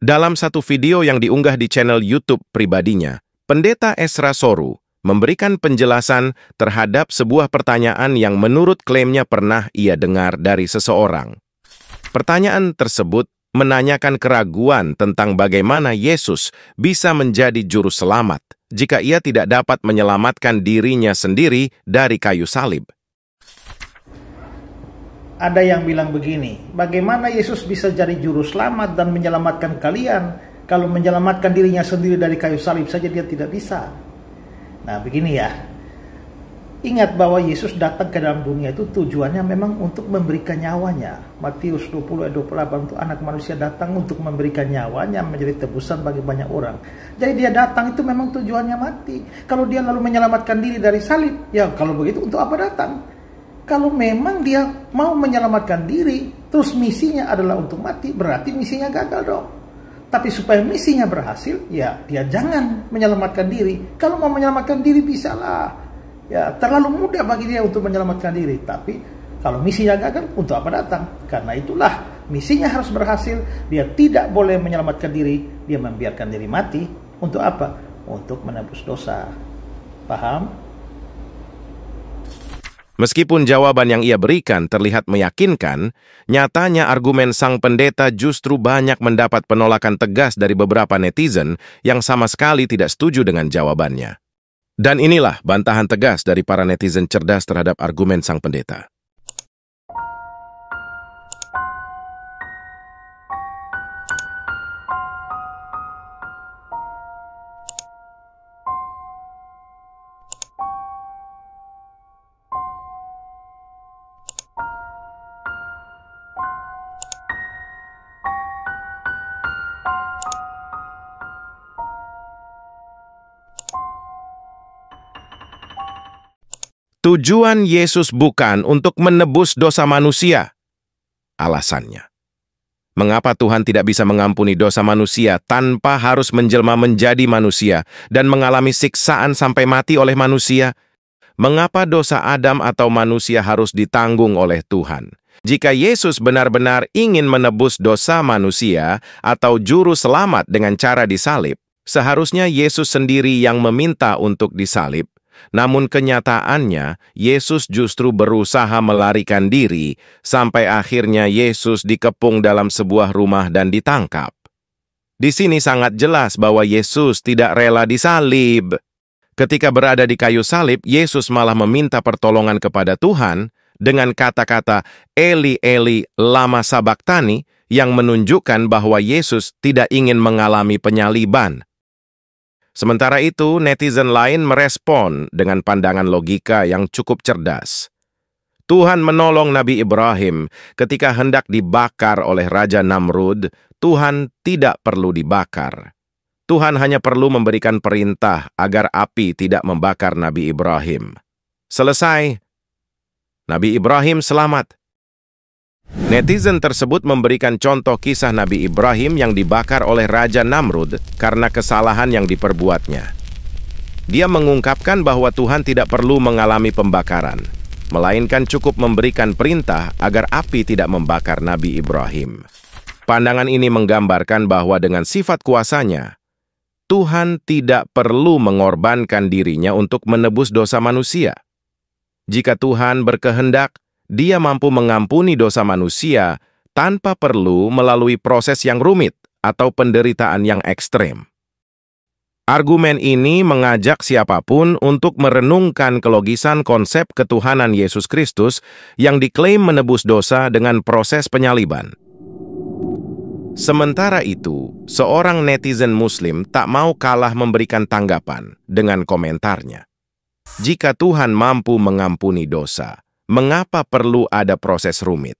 Dalam satu video yang diunggah di channel YouTube pribadinya, Pendeta Esra Soru memberikan penjelasan terhadap sebuah pertanyaan yang menurut klaimnya pernah ia dengar dari seseorang. Pertanyaan tersebut menanyakan keraguan tentang bagaimana Yesus bisa menjadi juru selamat jika ia tidak dapat menyelamatkan dirinya sendiri dari kayu salib ada yang bilang begini, bagaimana Yesus bisa jadi juru selamat dan menyelamatkan kalian kalau menyelamatkan dirinya sendiri dari kayu salib saja dia tidak bisa. Nah, begini ya. Ingat bahwa Yesus datang ke dalam dunia itu tujuannya memang untuk memberikan nyawanya. Matius 20 ayat 28 itu anak manusia datang untuk memberikan nyawanya menjadi tebusan bagi banyak orang. Jadi dia datang itu memang tujuannya mati. Kalau dia lalu menyelamatkan diri dari salib, ya kalau begitu untuk apa datang? kalau memang dia mau menyelamatkan diri, terus misinya adalah untuk mati, berarti misinya gagal dong. Tapi supaya misinya berhasil, ya dia jangan menyelamatkan diri. Kalau mau menyelamatkan diri bisa lah. Ya, terlalu mudah bagi dia untuk menyelamatkan diri. Tapi kalau misinya gagal, untuk apa datang? Karena itulah misinya harus berhasil. Dia tidak boleh menyelamatkan diri. Dia membiarkan diri mati. Untuk apa? Untuk menebus dosa. Paham? Meskipun jawaban yang ia berikan terlihat meyakinkan, nyatanya argumen sang pendeta justru banyak mendapat penolakan tegas dari beberapa netizen yang sama sekali tidak setuju dengan jawabannya. Dan inilah bantahan tegas dari para netizen cerdas terhadap argumen sang pendeta. Tujuan Yesus bukan untuk menebus dosa manusia. Alasannya. Mengapa Tuhan tidak bisa mengampuni dosa manusia tanpa harus menjelma menjadi manusia dan mengalami siksaan sampai mati oleh manusia? Mengapa dosa Adam atau manusia harus ditanggung oleh Tuhan? Jika Yesus benar-benar ingin menebus dosa manusia atau juru selamat dengan cara disalib, seharusnya Yesus sendiri yang meminta untuk disalib, namun kenyataannya, Yesus justru berusaha melarikan diri sampai akhirnya Yesus dikepung dalam sebuah rumah dan ditangkap. Di sini sangat jelas bahwa Yesus tidak rela disalib. Ketika berada di kayu salib, Yesus malah meminta pertolongan kepada Tuhan dengan kata-kata Eli Eli lama sabaktani yang menunjukkan bahwa Yesus tidak ingin mengalami penyaliban. Sementara itu, netizen lain merespon dengan pandangan logika yang cukup cerdas. Tuhan menolong Nabi Ibrahim ketika hendak dibakar oleh Raja Namrud. Tuhan tidak perlu dibakar. Tuhan hanya perlu memberikan perintah agar api tidak membakar Nabi Ibrahim. Selesai, Nabi Ibrahim selamat. Netizen tersebut memberikan contoh kisah Nabi Ibrahim yang dibakar oleh Raja Namrud karena kesalahan yang diperbuatnya. Dia mengungkapkan bahwa Tuhan tidak perlu mengalami pembakaran, melainkan cukup memberikan perintah agar api tidak membakar Nabi Ibrahim. Pandangan ini menggambarkan bahwa dengan sifat kuasanya, Tuhan tidak perlu mengorbankan dirinya untuk menebus dosa manusia. Jika Tuhan berkehendak, dia mampu mengampuni dosa manusia tanpa perlu melalui proses yang rumit atau penderitaan yang ekstrem. Argumen ini mengajak siapapun untuk merenungkan kelogisan konsep ketuhanan Yesus Kristus yang diklaim menebus dosa dengan proses penyaliban. Sementara itu, seorang netizen Muslim tak mau kalah memberikan tanggapan dengan komentarnya. Jika Tuhan mampu mengampuni dosa, mengapa perlu ada proses rumit?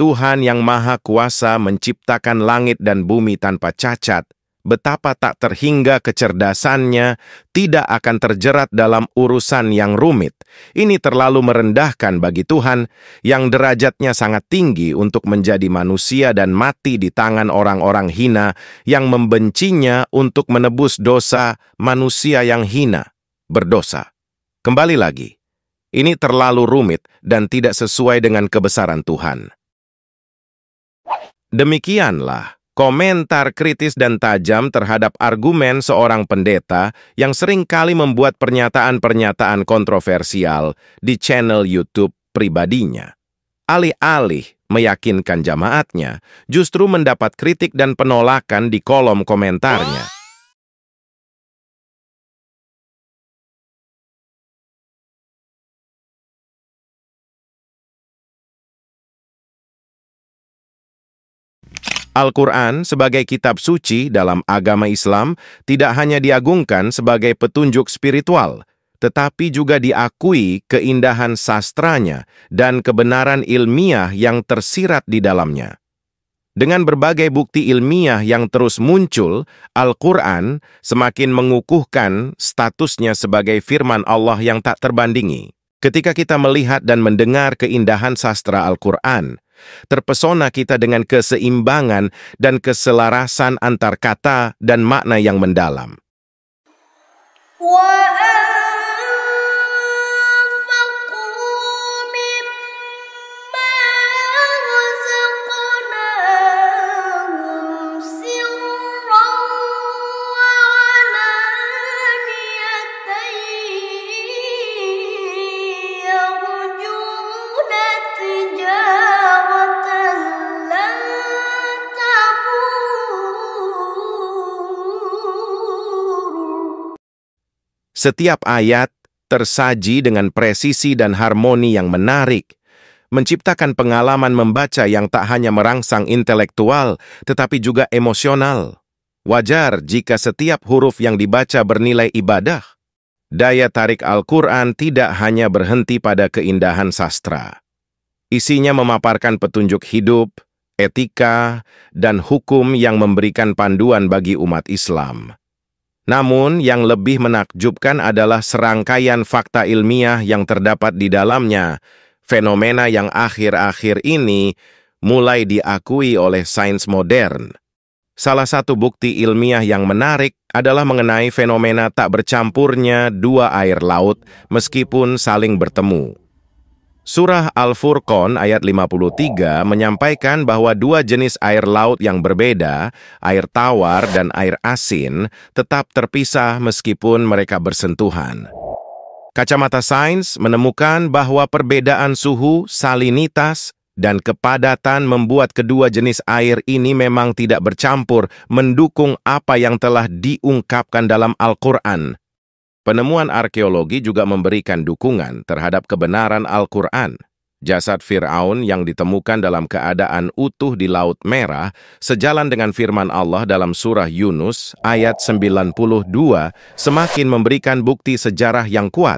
Tuhan yang Maha Kuasa menciptakan langit dan bumi tanpa cacat, betapa tak terhingga kecerdasannya tidak akan terjerat dalam urusan yang rumit. Ini terlalu merendahkan bagi Tuhan yang derajatnya sangat tinggi untuk menjadi manusia dan mati di tangan orang-orang hina yang membencinya untuk menebus dosa manusia yang hina, berdosa. Kembali lagi. Ini terlalu rumit dan tidak sesuai dengan kebesaran Tuhan. Demikianlah komentar kritis dan tajam terhadap argumen seorang pendeta yang sering kali membuat pernyataan-pernyataan kontroversial di channel YouTube pribadinya. Alih-alih meyakinkan jamaatnya, justru mendapat kritik dan penolakan di kolom komentarnya. Al-Quran sebagai kitab suci dalam agama Islam tidak hanya diagungkan sebagai petunjuk spiritual, tetapi juga diakui keindahan sastranya dan kebenaran ilmiah yang tersirat di dalamnya. Dengan berbagai bukti ilmiah yang terus muncul, Al-Quran semakin mengukuhkan statusnya sebagai firman Allah yang tak terbandingi. Ketika kita melihat dan mendengar keindahan sastra Al-Quran, Terpesona kita dengan keseimbangan dan keselarasan antar kata dan makna yang mendalam. Wow. Setiap ayat tersaji dengan presisi dan harmoni yang menarik, menciptakan pengalaman membaca yang tak hanya merangsang intelektual, tetapi juga emosional. Wajar jika setiap huruf yang dibaca bernilai ibadah. Daya tarik Al-Quran tidak hanya berhenti pada keindahan sastra. Isinya memaparkan petunjuk hidup, etika, dan hukum yang memberikan panduan bagi umat Islam. Namun, yang lebih menakjubkan adalah serangkaian fakta ilmiah yang terdapat di dalamnya, fenomena yang akhir-akhir ini mulai diakui oleh sains modern. Salah satu bukti ilmiah yang menarik adalah mengenai fenomena tak bercampurnya dua air laut meskipun saling bertemu. Surah Al-Furqan ayat 53 menyampaikan bahwa dua jenis air laut yang berbeda, air tawar dan air asin, tetap terpisah meskipun mereka bersentuhan. Kacamata sains menemukan bahwa perbedaan suhu, salinitas, dan kepadatan membuat kedua jenis air ini memang tidak bercampur, mendukung apa yang telah diungkapkan dalam Al-Quran. Penemuan arkeologi juga memberikan dukungan terhadap kebenaran Al-Quran. Jasad Fir'aun yang ditemukan dalam keadaan utuh di Laut Merah sejalan dengan firman Allah dalam surah Yunus ayat 92 semakin memberikan bukti sejarah yang kuat.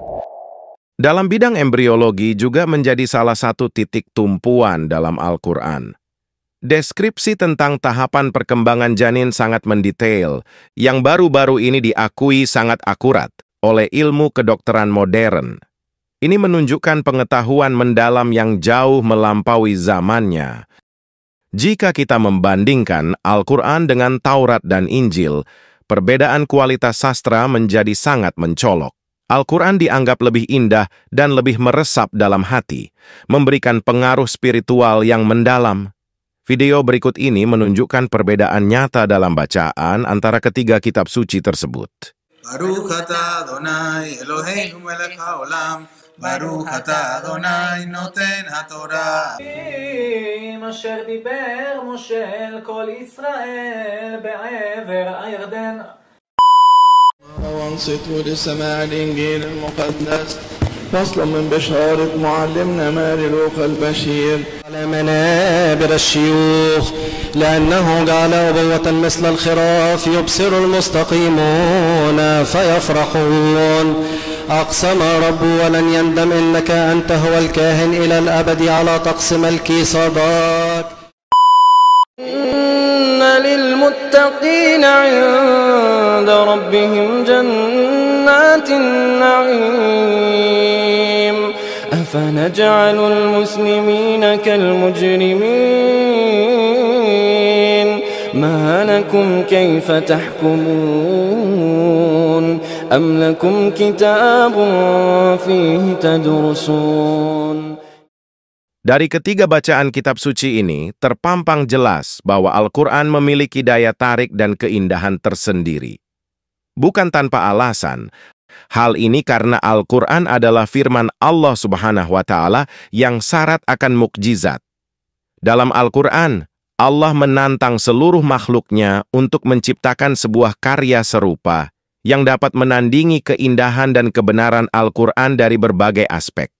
Dalam bidang embriologi juga menjadi salah satu titik tumpuan dalam Al-Quran. Deskripsi tentang tahapan perkembangan janin sangat mendetail, yang baru-baru ini diakui sangat akurat oleh ilmu kedokteran modern. Ini menunjukkan pengetahuan mendalam yang jauh melampaui zamannya. Jika kita membandingkan Al-Quran dengan Taurat dan Injil, perbedaan kualitas sastra menjadi sangat mencolok. Al-Quran dianggap lebih indah dan lebih meresap dalam hati, memberikan pengaruh spiritual yang mendalam. Video berikut ini menunjukkan perbedaan nyata dalam bacaan antara ketiga kitab suci tersebut. ברוך אתה אדוני אלוהינו מלך העולם ברוך אתה אדוני נותן התורה. אשר דיבר משה אל כל ישראל בעבר הירדן. وانصتوا لسماع الإنجيل المقدس فصل من بشارة معلمنا ماري لوقا البشير على منابر الشيوخ لأنه جعل أبوة مثل الخراف يبصر المستقيمون فيفرحون أقسم رب ولن يندم إنك أنت هو الكاهن إلى الأبد على تقسم الكيسادات إن للمتقين عند ربهم جنات النعيم فنجعل المسلمين كالمجرمين ما لكم كيف تحكمون أم لكم كتاب فيه تدرسون Dari ketiga bacaan kitab suci ini, terpampang jelas bahwa Al-Quran memiliki daya tarik dan keindahan tersendiri. Bukan tanpa alasan, Hal ini karena Al-Quran adalah firman Allah subhanahu wa ta'ala yang syarat akan mukjizat. Dalam Al-Quran, Allah menantang seluruh makhluknya untuk menciptakan sebuah karya serupa yang dapat menandingi keindahan dan kebenaran Al-Quran dari berbagai aspek.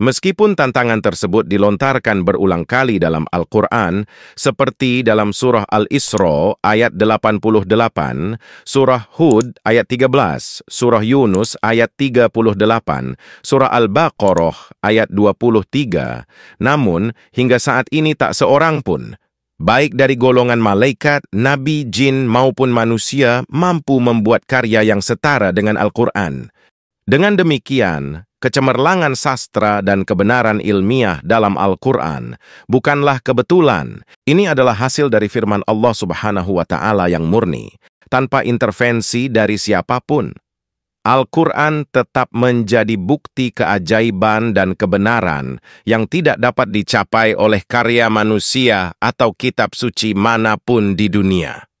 Meskipun tantangan tersebut dilontarkan berulang kali dalam Al-Quran, seperti dalam Surah Al-Isra ayat 88, Surah Hud ayat 13, Surah Yunus ayat 38, Surah Al-Baqarah ayat 23, namun hingga saat ini tak seorang pun, baik dari golongan malaikat, nabi, jin maupun manusia, mampu membuat karya yang setara dengan Al-Quran. Dengan demikian, kecemerlangan sastra dan kebenaran ilmiah dalam Al-Quran bukanlah kebetulan. Ini adalah hasil dari firman Allah Subhanahu wa Ta'ala yang murni, tanpa intervensi dari siapapun. Al-Quran tetap menjadi bukti keajaiban dan kebenaran yang tidak dapat dicapai oleh karya manusia atau kitab suci manapun di dunia.